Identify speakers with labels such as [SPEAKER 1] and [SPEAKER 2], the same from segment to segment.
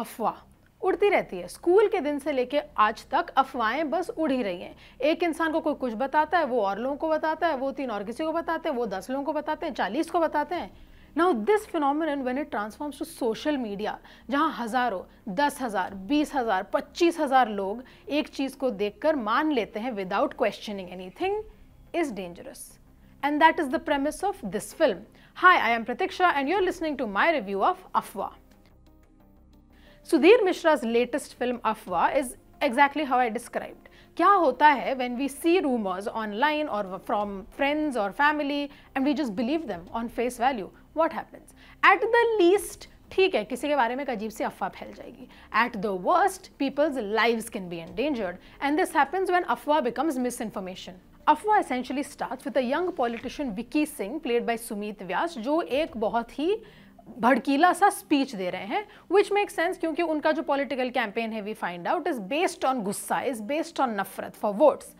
[SPEAKER 1] अफवाह उड़ती रहती है स्कूल के दिन से लेके आज तक अफवाहें बस उड़ ही रही हैं एक इंसान को कोई कुछ बताता है वो और लोगों को बताता है वो तीन और किसी को बताते हैं वो दस लोगों को बताते हैं चालीस को बताते हैं now this phenomenon when it transforms to social media जहाँ हज़ारों दस हज़ार बीस हज़ार पच्चीस हज़ार लोग एक चीज़ को कर मान लेते हैं without questioning anything is dangerous and that is the premise of this film hi I am Pratiksha and you are listening to my review of Afwaah Sudhir Mishra's latest film Afwa is exactly how I described. Kya hota hai when we see rumors online or from friends or family and we just believe them on face value? What happens? At the least, ठीक है किसी के बारे में अजीब सी अफवाह फैल जाएगी At the worst, people's lives can be endangered, and this happens when अफवाह becomes misinformation. Afwa essentially starts with a young politician Vicky Singh played by Sumit Vyas जो एक बहुत ही भड़कीला सा स्पीच दे रहे हैं विच मेक सेंस क्योंकि उनका जो पॉलिटिकल कैंपेन है we find out is based on गुस्सा इज़ बेस्ड ऑन नफरत फॉर वोट्स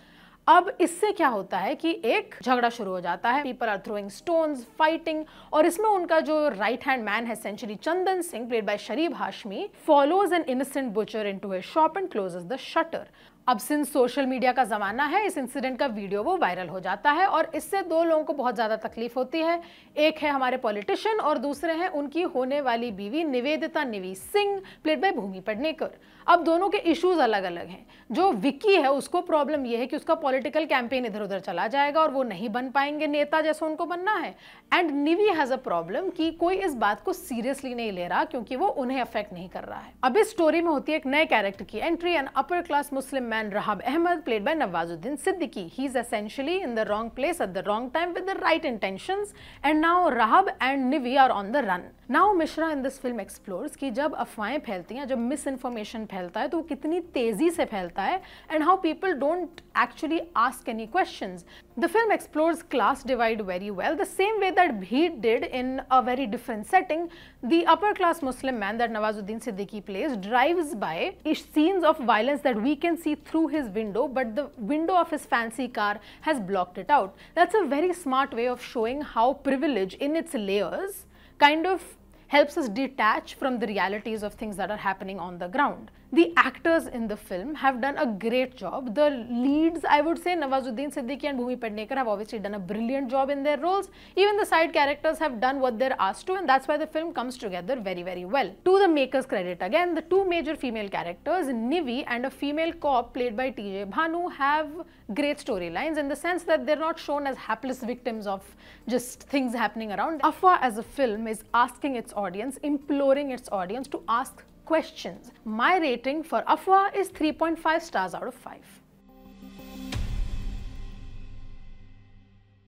[SPEAKER 1] अब इससे क्या होता है कि एक झगड़ा शुरू हो जाता है people are throwing stones fighting और इसमें उनका जो राइट हैंड मैन है सेंचुरी Chandan Singh played by Sharib Hashmi follows an innocent butcher into a shop and close the shutter अब सिंस सोशल मीडिया का ज़माना है इस इंसिडेंट का वीडियो वो वायरल हो जाता है और इससे दो लोगों को बहुत ज़्यादा तकलीफ होती है एक है हमारे पॉलिटिशियन और दूसरे हैं उनकी होने वाली बीवी निवेदिता निवी सिंह प्लेट बाय भूमि पडनेकर अब दोनों के इश्यूज अलग अलग हैं जो विक्की है उसको प्रॉब्लम यह है कि उसका पॉलिटिकल कैंपेन इधर उधर चला जाएगा और वो नहीं बन पाएंगे नेता जैसे उनको बनना है and Nivi has a problem कि कोई इस बात को सीरियसली नहीं ले रहा क्योंकि वो उन्हें अफेक्ट नहीं कर रहा है अब इस स्टोरी में होती है एक नए कैरेक्टर की entry and upper class Muslim man and Rahab Ahmed played by Nawazuddin Siddiqui. He's essentially in the wrong place at the wrong time with the right intentions and now Rahab and Nivi are on the run. Now Mishra in this film explores कि जब अफवाहें फैलती हैं जब miss information फैलता है तो वो कितनी तेज़ी से फैलता है and how people don't actually ask any question the film explores class divide very well the same way that Bheed did in a very different setting the upper class Muslim man that Nawazuddin Siddiqui plays drives by scenes of violence that we can see through his window, but the window of his fancy car has blocked it out. That's a very smart way of showing how privilege in its layers kind of helps us detach from the realities of things that are happening on the ground the actors in the film have done a great job. The leads, I would say, Nawazuddin Siddiqui and Bhumi Pednekar have obviously done a brilliant job in their roles. Even the side characters have done what they're asked to and that's why the film comes together very, very well. To the maker's credit again, the two major female characters, Nivi and a female cop played by TJ Bhanu have great storylines in the sense that they're not shown as hapless victims of just things happening around. Afwa as a film is asking its audience, imploring its audience to ask questions. My rating for AFWA is 3.5 stars out of 5.